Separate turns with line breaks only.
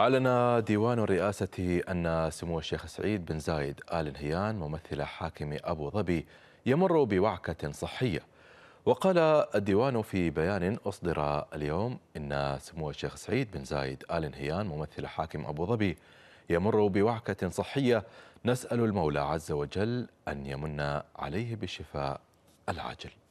أعلن ديوان الرئاسة أن سمو الشيخ سعيد بن زايد آل نهيان ممثل حاكم أبو ظبي يمر بوعكة صحية وقال الديوان في بيان أصدر اليوم إن سمو الشيخ سعيد بن زايد آل نهيان ممثل حاكم أبو ظبي يمر بوعكة صحية نسأل المولى عز وجل أن يمن عليه بالشفاء العاجل